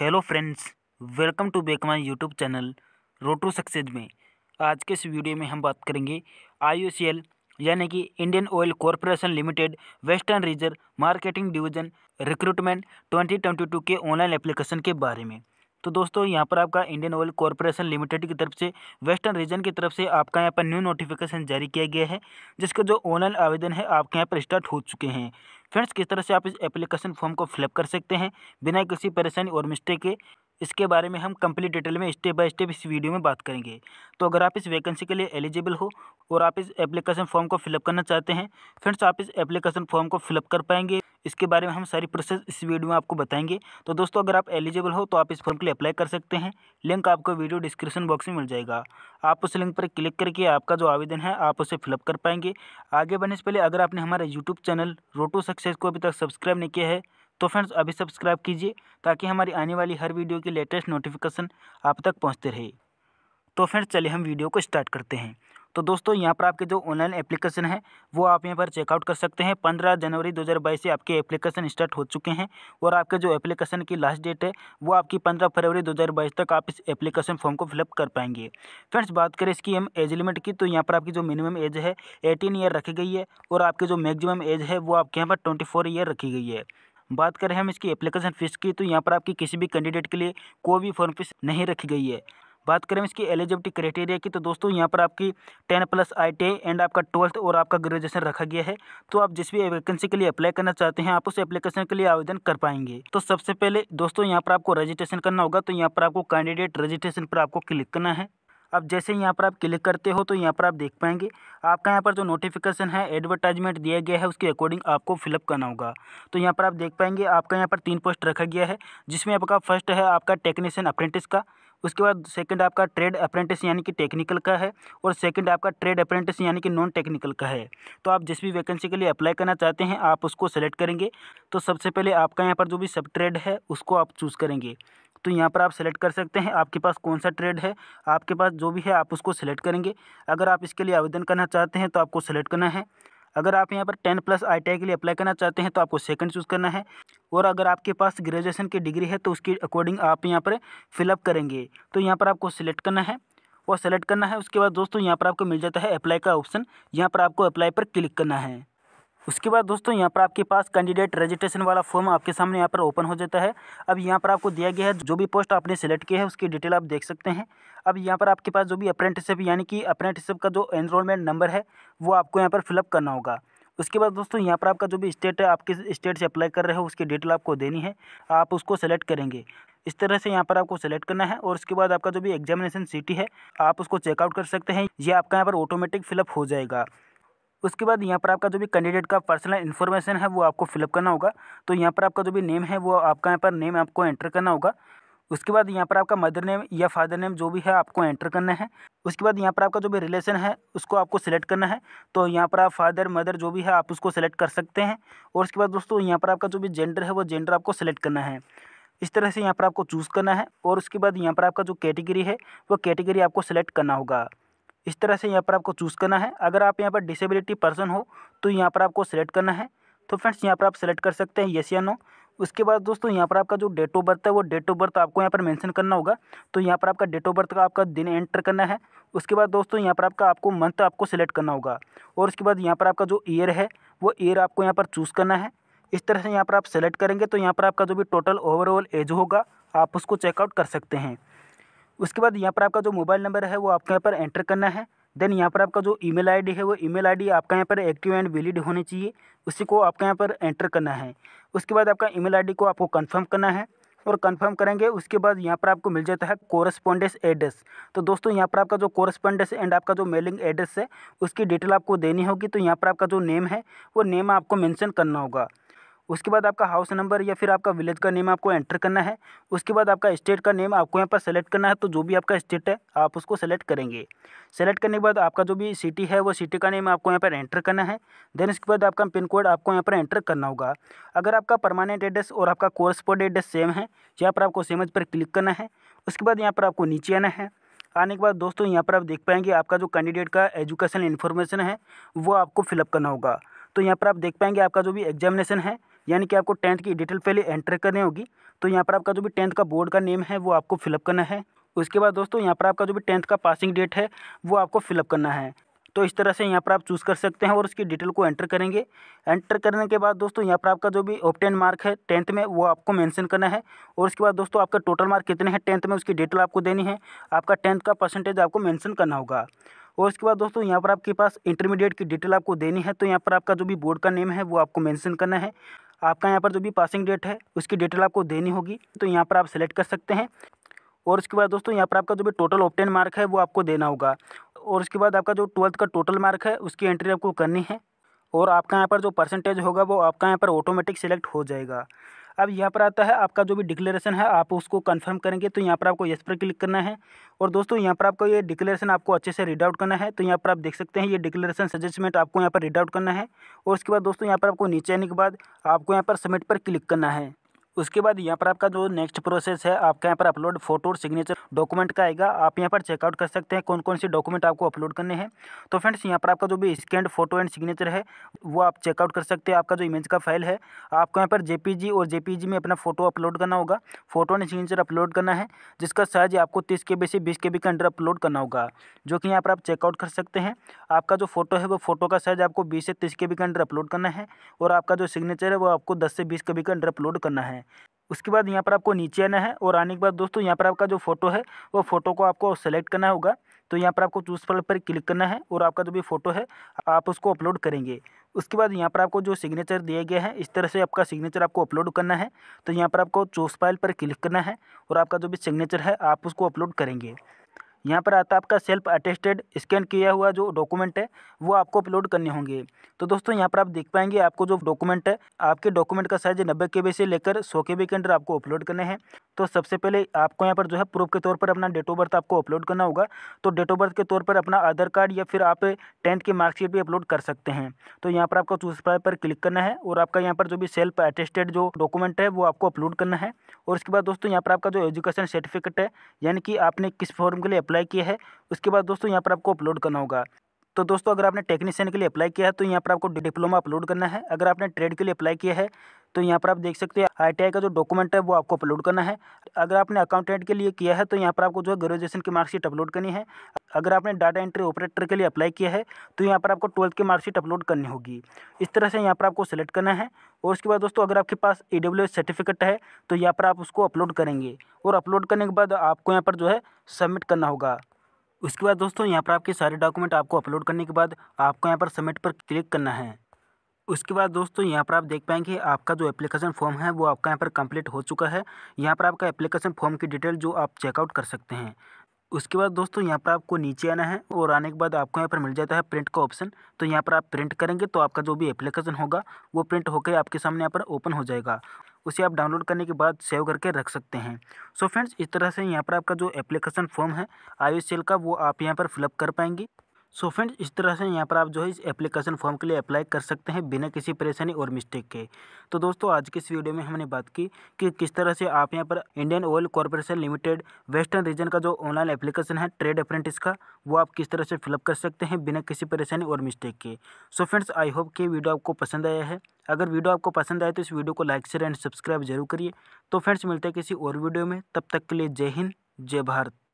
hello friends welcome to back my YouTube channel road to success success में आज के इस वीडियो में हम बात करेंगे आई यानी कि Indian oil corporation limited western region marketing division recruitment 2022 के ऑनलाइन एप्लीकेशन के बारे में तो दोस्तों यहाँ पर आपका इंडियन ऑयल कॉरपोरेशन लिमिटेड की तरफ से वेस्टर्न रीजन की तरफ से आपका यहाँ पर न्यू नोटिफिकेशन जारी किया गया है जिसका जो ऑनलाइन आवेदन है आपके यहाँ पर स्टार्ट हो चुके हैं फ्रेंड्स किस तरह से आप इस एप्लीकेशन फॉर्म को फिलअप कर सकते हैं बिना किसी परेशानी और मिस्टेक के इसके बारे में हम कंप्लीट डिटेल में स्टेप बाय स्टेप इस वीडियो में बात करेंगे तो अगर आप इस वैकेंसी के लिए एलिजिबल हो और आप इस एप्लीकेशन फॉर्म को फिलअप करना चाहते हैं फ्रेंड्स आप इस एप्लीकेशन फॉर्म को फिलअप कर पाएंगे इसके बारे में हम सारी प्रोसेस इस वीडियो में आपको बताएंगे तो दोस्तों अगर आप एलिजिबल हो तो आप इस फॉर्म के लिए अप्लाई कर सकते हैं लिंक आपको वीडियो डिस्क्रिप्शन बॉक्स में मिल जाएगा आप उस लिंक पर क्लिक करके आपका जो आवेदन है आप उसे फिलअप कर पाएंगे आगे बढ़ने से पहले अगर आपने हमारे यूट्यूब चैनल रोटो सक्सेस को अभी तक सब्सक्राइब नहीं किया है तो फ्रेंड्स अभी सब्सक्राइब कीजिए ताकि हमारी आने वाली हर वीडियो की लेटेस्ट नोटिफिकेशन आप तक पहुँचते रहे तो फ्रेंड्स चलिए हम वीडियो को स्टार्ट करते हैं तो दोस्तों यहाँ पर आपके जो ऑनलाइन एप्लीकेशन है वो आप यहाँ पर चेकआउट कर सकते हैं पंद्रह जनवरी दो हज़ार बाईस से आपके एप्लीकेशन स्टार्ट हो चुके हैं और आपके जो एप्लीकेशन की लास्ट डेट है वो आपकी पंद्रह फरवरी दो हज़ार बाईस तक आप इस एप्लीकेशन फॉर्म को फिलअप कर पाएंगे फ्रेंड्स बात करें इसकी हम एज लिमिट की तो यहाँ पर आपकी जो मिनिमम एज है एटीन ईयर रखी गई है और आपकी जो मैक्सिमम एज है वो आपके यहाँ पर ट्वेंटी ईयर रखी गई है बात करें हम इसकी एप्लीकेशन फ़ीस की तो यहाँ पर आपकी किसी भी कैंडिडेट के लिए कोई भी फॉर्म फीस नहीं रखी गई है बात करें इसकी एलिजिबिलिटी क्राइटेरिया की तो दोस्तों यहाँ पर आपकी टेन प्लस आई एंड आपका ट्वेल्थ और आपका ग्रेजुएशन रखा गया है तो आप जिस भी वैकेंसी के लिए अप्लाई करना चाहते हैं आप उस एप्लीकेशन के लिए आवेदन कर पाएंगे तो सबसे पहले दोस्तों यहाँ पर आपको रजिस्ट्रेशन करना होगा तो यहाँ पर आपको कैंडिडेट रजिस्ट्रेशन पर आपको क्लिक करना है अब जैसे यहाँ पर आप क्लिक करते हो तो यहाँ पर आप देख पाएंगे आपका यहाँ पर जो नोटिफिकेशन है एडवर्टाइजमेंट दिया गया है उसके अकॉर्डिंग आपको फिलअप करना होगा तो यहाँ पर आप देख पाएंगे आपका यहाँ पर तीन पोस्ट रखा गया है जिसमें आपका फर्स्ट है आपका टेक्नीशियन अप्रेंटिस का उसके बाद सेकंड आपका ट्रेड अप्रेंटिस यानी कि टेक्निकल का है और सेकंड आपका ट्रेड अप्रेंटिस यानी कि नॉन टेक्निकल का है तो आप जिस भी वैकेंसी के लिए अप्लाई करना चाहते हैं आप उसको सेलेक्ट करेंगे तो सबसे पहले आपका यहाँ पर जो भी सब ट्रेड है उसको आप चूज़ करेंगे तो यहाँ पर आप सेलेक्ट कर सकते हैं आपके पास कौन सा ट्रेड है आपके पास जो भी है आप उसको सेलेक्ट करेंगे अगर आप इसके लिए आवेदन करना चाहते हैं तो आपको सेलेक्ट करना है अगर आप यहाँ पर टेन प्लस आई के लिए अप्लाई करना चाहते हैं तो आपको सेकंड चूज़ करना है और अगर आपके पास ग्रेजुएशन की डिग्री है तो उसके अकॉर्डिंग आप यहाँ पर फिलअप करेंगे तो यहाँ पर आपको सिलेक्ट करना है और सेलेक्ट करना है उसके बाद दोस्तों यहाँ पर आपको मिल जाता है अप्लाई का ऑप्शन यहाँ पर आपको अप्लाई पर क्लिक करना है उसके बाद दोस्तों यहाँ पर आपके पास कैंडिडेट रजिस्ट्रेशन वाला फॉर्म आपके सामने यहाँ पर ओपन हो जाता है अब यहाँ पर आपको दिया गया है जो भी पोस्ट आपने सेलेक्ट किया है उसकी डिटेल आप देख सकते हैं अब यहाँ पर आपके पास जो भी अप्रेंटिसशिप यानी कि अप्रेंटिसशिप का जो एनरोलमेंट नंबर है वो आपको यहाँ पर फिलअप करना होगा उसके बाद दोस्तों यहाँ पर आपका जो भी स्टेट है आपके स्टेट से अप्लाई कर रहे हो उसकी डिटेल आपको देनी है आप उसको सेलेक्ट करेंगे इस तरह से यहाँ पर आपको सेलेक्ट करना है और उसके बाद आपका जो भी एग्जामिनेशन सीटी है आप उसको चेकआउट कर सकते हैं ये आपका यहाँ पर ऑटोमेटिक फिलअप हो जाएगा उसके बाद यहाँ पर आपका जो भी कैंडिडेट का पर्सनल इन्फॉर्मेशन है वो आपको फिलअप करना होगा तो यहाँ पर आपका जो भी नेम है वो आपका यहाँ पर नेम आपको एंटर करना होगा उसके बाद यहाँ पर आपका मदर नेम या फादर नेम जो भी है आपको एंटर करना है उसके बाद यहाँ पर आपका जो भी रिलेशन है उसको आपको सिलेक्ट करना है तो यहाँ पर आप फादर मदर जो भी है आप उसको सिलेक्ट कर सकते हैं और उसके बाद दोस्तों यहाँ पर आपका जो भी जेंडर है वो जेंडर आपको सिलेक्ट करना है इस तरह से यहाँ पर आपको चूज़ करना है और उसके बाद यहाँ पर आपका जो कैटेगरी है वो कैटेगरी आपको सेलेक्ट करना होगा इस तरह से यहाँ पर आपको चूज़ करना है अगर आप यहाँ पर डिसेबिलिटी पर्सन हो तो यहाँ पर आपको सेलेक्ट करना है तो फ्रेंड्स यहाँ पर आप सेलेक्ट कर सकते हैं येस या नो उसके बाद दोस्तों यहाँ पर आपका जो डेट ऑफ बर्थ है वो डेट ऑफ बर्थ आपको यहाँ पर मेंशन करना होगा तो यहाँ पर आपका डेट ऑफ बर्थ का आपका दिन एंटर करना है उसके बाद दोस्तों यहाँ पर आपका आपको मंथ आपको सेलेक्ट करना होगा और उसके बाद यहाँ पर आपका जो ईयर है वो ईयर आपको यहाँ पर चूज़ करना है इस तरह से यहाँ पर आप सेलेक्ट करेंगे तो यहाँ पर आपका जो भी टोटल ओवरऑल एज होगा आप उसको चेकआउट कर सकते हैं उसके बाद यहाँ पर आपका जो मोबाइल नंबर है वो आपके यहाँ पर एंटर करना है देन यहाँ पर आपका जो ईमेल आईडी है वो ईमेल आईडी आपका यहाँ पर एक्टिव एंड वैलिड होनी चाहिए उसी को आपका यहाँ पर एंटर करना है उसके बाद आपका ईमेल आईडी को आपको कंफर्म करना है और कंफर्म करेंगे उसके बाद यहाँ पर आपको मिल जाता है कोरस्पॉन्डेंस एड्रेस तो दोस्तों यहाँ पर आपका जो कोरस्पॉन्डेंस एंड आपका जो मेलिंग एड्रेस है उसकी डिटेल आपको देनी होगी तो यहाँ पर आपका जो नेम है वो नेम आपको मेंशन करना होगा उसके बाद आपका हाउस नंबर या फिर आपका विलेज का नेम आपको एंटर करना है उसके बाद आपका स्टेट का नेम आपको यहाँ पर सेलेक्ट करना है तो जो भी आपका स्टेट है आप उसको सेलेक्ट करेंगे सेलेक्ट करने के बाद आपका जो भी सिटी है वो सिटी का नेम आपको यहाँ पर एंटर करना है देन उसके बाद आपका पिन कोड आपको यहाँ पर एंटर करना होगा अगर आपका परमानेंट एड्रेस और आपका कोर्सपोर्ट एड्रेस सेम है यहाँ पर आपको सेम पर क्लिक करना है उसके बाद यहाँ पर आपको नीचे आना है आने के बाद दोस्तों यहाँ पर आप देख पाएंगे आपका जो कैंडिडेट का एजुकेशन इन्फॉर्मेशन है वो आपको फिलअप करना होगा तो यहाँ पर आप देख पाएंगे आपका जो भी एग्जामिनेशन है यानी कि आपको टेंथ की डिटेल पहले एंटर करनी होगी तो यहाँ पर आपका जो भी टेंथ का बोर्ड का नेम है वो आपको फिलअप करना है उसके बाद दोस्तों यहाँ पर आपका जो भी टेंथ का पासिंग डेट है वो आपको फिलअप करना है तो इस तरह से यहाँ पर आप चूज़ कर सकते हैं और उसकी डिटेल को एंटर करेंगे एंटर करने के बाद दोस्तों यहाँ पर आपका जो भी ऑप्टेन मार्क है टेंथ में वो आपको मेंशन करना है और उसके बाद दोस्तों आपका टोटल मार्क कितने हैं टेंथ में उसकी डिटेल आपको देनी है आपका टेंथ का परसेंटेज आपको मैंसन करना होगा और उसके बाद दोस्तों यहाँ पर आपके पास इंटरमीडिएट की डिटेल आपको देनी है तो यहाँ पर आपका जो भी बोर्ड का नेम है वो आपको मैंसन करना है आपका यहाँ पर जो भी पासिंग डेट है उसकी डिटेल आपको देनी होगी तो यहाँ पर आप सेलेक्ट कर सकते हैं और उसके बाद दोस्तों यहाँ पर आपका जो भी टोटल ऑप्टेन मार्क है वो आपको देना होगा और उसके बाद आपका जो ट्वेल्थ का टोटल मार्क है उसकी एंट्री आपको करनी है और आपका यहाँ पर जो परसेंटेज होगा वो आपका यहाँ पर ऑटोमेटिक सेलेक्ट हो जाएगा अब यहाँ पर आता है आपका जो भी डिक्लेरेशन है आप उसको कंफर्म करेंगे तो यहाँ पर आपको यस पर क्लिक करना है और दोस्तों यहाँ पर आपको ये डिक्लेरेशन आपको अच्छे से रीड आउट करना है तो यहाँ पर आप देख सकते हैं ये डिक्लेरेशन सजेस्टमेंट आपको यहाँ पर रीड आउट करना है और उसके बाद दोस्तों यहाँ पर आपको नीचे आने के बाद आपको यहाँ पर सबमिट पर क्लिक करना है उसके बाद यहाँ पर आपका जो नेक्स्ट प्रोसेस है आपके यहाँ पर अपलोड फोटो और सिग्नेचर डॉक्यूमेंट का आएगा आप यहाँ पर चेकआउट कर सकते हैं कौन कौन से डॉक्यूमेंट आपको अपलोड करने हैं तो फ्रेंड्स यहाँ पर आपका जो भी स्कैंड फोटो एंड सिग्नेचर है वो आप चेकआउट कर सकते हैं आपका जो इमेज का फाइल है आपको यहाँ पर जेपीजी और जे में अपना फोटो अपलोड करना होगा फोटो एंड सिग्नेचर अपलोड करना है जिसका साइज आपको तीस के से बीस के के अंडर अपलोड करना होगा जो कि यहाँ पर आप चेकआउट कर सकते हैं आपका जो फोटो है वो फोटो का साइज आपको बीस से तीस के के अंडर अपलोड करना है और आपका जो सिग्नेचर है वो आपको दस से बीस के के अंडर अपलोड करना है उसके बाद यहाँ पर आपको नीचे आना है और आने के बाद दोस्तों यहाँ पर आपका जो फोटो है वो फोटो को आपको सेलेक्ट करना होगा तो यहाँ पर आपको चूज पर, पर क्लिक करना है और आपका जो भी फोटो है आप उसको अपलोड करेंगे उसके बाद यहाँ पर आपको जो सिग्नेचर दिया गया है इस तरह से आपका सिग्नेचर आपको अपलोड करना है तो यहाँ पर आपको चूज फाइल पर क्लिक करना है और आपका जो भी सिग्नेचर है आप उसको अपलोड करेंगे यहाँ पर आता है आपका सेल्फ अटेस्टेड स्कैन किया हुआ जो डॉक्यूमेंट है वो आपको अपलोड करने होंगे तो दोस्तों यहाँ पर आप देख पाएंगे आपको जो डॉक्यूमेंट है आपके डॉक्यूमेंट का साइज नब्बे के से लेकर सौ के के अंदर आपको अपलोड करने हैं तो सबसे पहले आपको यहाँ पर जो है प्रूफ के तौर पर अपना डेट ऑफ बर्थ आपको अपलोड करना होगा तो डेट ऑफ बर्थ के तौर पर अपना आधार कार्ड या फिर आप टेंथ की मार्कशीट भी अपलोड कर सकते हैं तो यहाँ पर आपको चूज पर क्लिक करना है और आपका यहाँ पर जो भी सेल्फ अटेस्टेड जो डॉक्यूमेंट है वो आपको अपलोड करना है और उसके बाद दोस्तों यहाँ पर आपका जो एजुकेशन सर्टिफिकेट है यानी कि आपने किस फॉर्म के लिए अप्लाई किया है उसके बाद दोस्तों यहाँ पर आपको अपलोड करना होगा तो दोस्तों अगर आपने टेक्नीशियन के लिए अप्लाई किया है तो यहाँ पर आपको डिप्लोमा अपलोड करना है अगर आपने ट्रेड के लिए अप्लाई किया है तो यहाँ पर आप देख सकते हैं आईटीआई का जो डॉक्यूमेंट है वो आपको अपलोड करना है अगर आपने अकाउंटेंट के लिए किया है तो यहाँ पर आपको जो है ग्रेजुएशन की मार्कशीट अपलोड करनी है अगर आपने डाटा एंट्री ऑपरेटर के लिए अप्लाई किया है तो यहाँ पर आपको ट्वेल्थ की मार्कशीट अपलोड करनी होगी इस तरह से यहाँ पर आपको सेलेक्ट करना है और उसके बाद दोस्तों अगर आपके पास ई सर्टिफिकेट है तो यहाँ पर आप उसको अपलोड करेंगे और अपलोड करने के बाद आपको यहाँ पर जो है सबमिट करना होगा उसके बाद दोस्तों यहाँ पर आपके सारे डॉक्यूमेंट आपको अपलोड करने के बाद आपको यहाँ पर सबमिट पर क्लिक करना है उसके बाद दोस्तों यहाँ पर आप देख पाएंगे आपका जो एप्लीकेशन फॉर्म है वो आपका यहाँ पर कंप्लीट हो चुका है यहाँ पर आपका एप्लीकेशन फॉर्म की डिटेल जो आप चेकआउट कर सकते हैं उसके बाद दोस्तों यहाँ पर आपको नीचे आना है और आने के बाद आपको यहाँ पर मिल जाता है प्रिंट का ऑप्शन तो यहाँ पर आप प्रिंट करेंगे तो आपका जो भी एप्लीकेशन होगा वो प्रिंट होकर आपके सामने यहाँ पर ओपन हो जाएगा उसे आप डाउनलोड करने के बाद सेव करके रख सकते हैं सो so फ्रेंड्स इस तरह से यहाँ पर आपका जो एप्लीकेशन फॉर्म है आई सेल का वो आप यहाँ पर फिलअप कर पाएंगे सो फ्रेंड्स इस तरह से यहाँ पर आप जो है इस एप्लीकेशन फॉर्म के लिए अप्लाई कर सकते हैं बिना किसी परेशानी और मिस्टेक के तो दोस्तों आज के इस वीडियो में हमने बात की कि किस तरह से आप यहाँ पर Indian oil corporation limited western region का जो ऑनलाइन एप्लीकेशन है ट्रेड अप्रेंटिस का वो आप किस तरह से फिलअप कर सकते हैं बिना किसी परेशानी और मिस्टेक के सो फ्रेंड्स आई होप कि वीडियो आपको पसंद आया है अगर वीडियो आपको पसंद आए तो इस वीडियो को लाइक शेयर एंड सब्सक्राइब जरूर करिए तो फ्रेंड्स मिलते हैं किसी और वीडियो में तब तक के लिए जय हिंद जय भारत